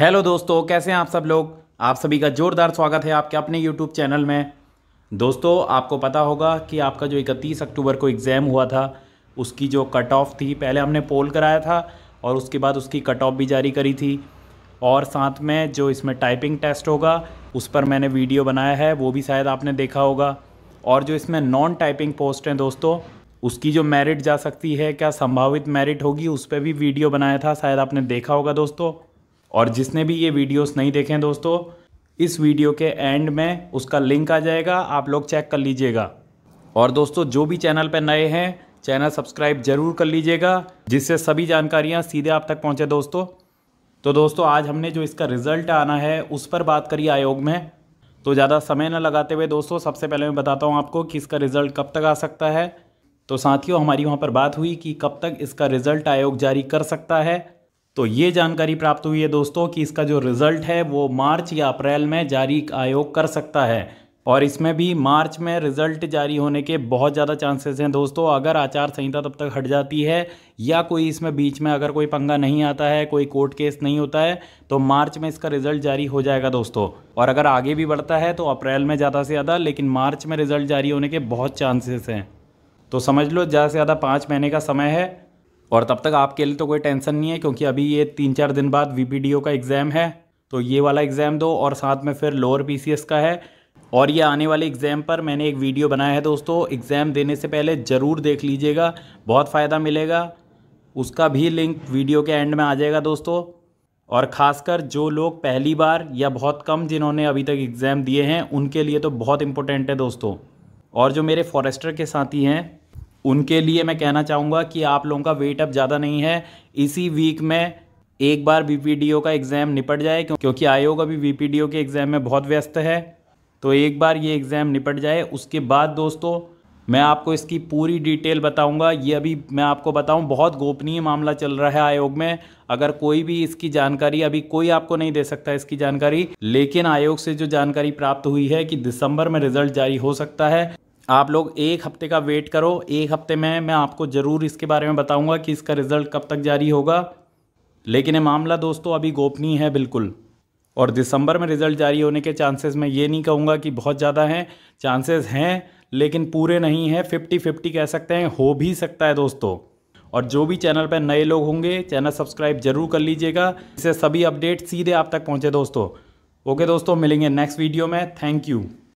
hello दोस्तों कैसे हैं आप सब लोग आप सभी का ज़ोरदार स्वागत है आपके अपने यूट्यूब चैनल में दोस्तों आपको पता होगा कि आपका जो इकतीस अक्टूबर को एग्ज़ाम हुआ था उसकी जो कट ऑफ थी पहले हमने पोल कराया था और उसके बाद उसकी कट ऑफ भी जारी करी थी और साथ में जो इसमें टाइपिंग टेस्ट होगा उस पर मैंने वीडियो बनाया है वो भी शायद आपने देखा होगा और जो इसमें नॉन टाइपिंग पोस्ट हैं दोस्तों उसकी जो मेरिट जा सकती है क्या संभावित मेरिट होगी उस पर भी वीडियो बनाया था शायद आपने देखा होगा दोस्तों और जिसने भी ये वीडियोस नहीं देखे हैं दोस्तों इस वीडियो के एंड में उसका लिंक आ जाएगा आप लोग चेक कर लीजिएगा और दोस्तों जो भी चैनल पर नए हैं चैनल सब्सक्राइब जरूर कर लीजिएगा जिससे सभी जानकारियाँ सीधे आप तक पहुँचे दोस्तों तो दोस्तों आज हमने जो इसका रिज़ल्ट आना है उस पर बात करी आयोग में तो ज़्यादा समय न लगाते हुए दोस्तों सबसे पहले मैं बताता हूँ आपको कि इसका रिज़ल्ट कब तक आ सकता है तो साथियों हमारी वहाँ पर बात हुई कि कब तक इसका रिज़ल्ट आयोग जारी कर सकता है तो ये जानकारी प्राप्त हुई है दोस्तों कि इसका जो रिज़ल्ट है वो मार्च या अप्रैल में जारी आयोग कर सकता है और इसमें भी मार्च में रिज़ल्ट जारी होने के बहुत ज़्यादा चांसेस हैं दोस्तों अगर आचार संहिता तब तक हट जाती है या कोई इसमें बीच में अगर कोई पंगा नहीं आता है कोई कोर्ट केस नहीं होता है तो मार्च में इसका रिज़ल्ट जारी हो जाएगा दोस्तों और अगर आगे भी बढ़ता है तो अप्रैल में ज़्यादा से ज़्यादा लेकिन मार्च में रिज़ल्ट जारी होने के बहुत चांसेस हैं तो समझ लो ज़्यादा से ज़्यादा पाँच महीने का समय है और तब तक आपके लिए तो कोई टेंशन नहीं है क्योंकि अभी ये तीन चार दिन बाद वी का एग्ज़ाम है तो ये वाला एग्ज़ाम दो और साथ में फिर लोअर पी का है और ये आने वाले एग्ज़ाम पर मैंने एक वीडियो बनाया है दोस्तों एग्ज़ाम देने से पहले ज़रूर देख लीजिएगा बहुत फ़ायदा मिलेगा उसका भी लिंक वीडियो के एंड में आ जाएगा दोस्तों और ख़ासकर जो लोग पहली बार या बहुत कम जिन्होंने अभी तक एग्ज़ाम दिए हैं उनके लिए तो बहुत इम्पोर्टेंट है दोस्तों और जो मेरे फॉरेस्टर के साथी हैं उनके लिए मैं कहना चाहूँगा कि आप लोगों का वेट अब ज़्यादा नहीं है इसी वीक में एक बार वीपीडीओ का एग्ज़ाम निपट जाए क्योंकि आयोग अभी वीपीडीओ के एग्ज़ाम में बहुत व्यस्त है तो एक बार ये एग्ज़ाम निपट जाए उसके बाद दोस्तों मैं आपको इसकी पूरी डिटेल बताऊंगा ये अभी मैं आपको बताऊं बहुत गोपनीय मामला चल रहा है आयोग में अगर कोई भी इसकी जानकारी अभी कोई आपको नहीं दे सकता इसकी जानकारी लेकिन आयोग से जो जानकारी प्राप्त हुई है कि दिसंबर में रिजल्ट जारी हो सकता है आप लोग एक हफ्ते का वेट करो एक हफ्ते में मैं आपको ज़रूर इसके बारे में बताऊंगा कि इसका रिज़ल्ट कब तक जारी होगा लेकिन ये मामला दोस्तों अभी गोपनीय है बिल्कुल और दिसंबर में रिज़ल्ट जारी होने के चांसेस मैं ये नहीं कहूँगा कि बहुत ज़्यादा हैं चांसेस हैं लेकिन पूरे नहीं हैं फिफ्टी फिफ्टी कह सकते हैं हो भी सकता है दोस्तों और जो भी चैनल पर नए लोग होंगे चैनल सब्सक्राइब जरूर कर लीजिएगा इससे सभी अपडेट सीधे आप तक पहुँचे दोस्तों ओके दोस्तों मिलेंगे नेक्स्ट वीडियो में थैंक यू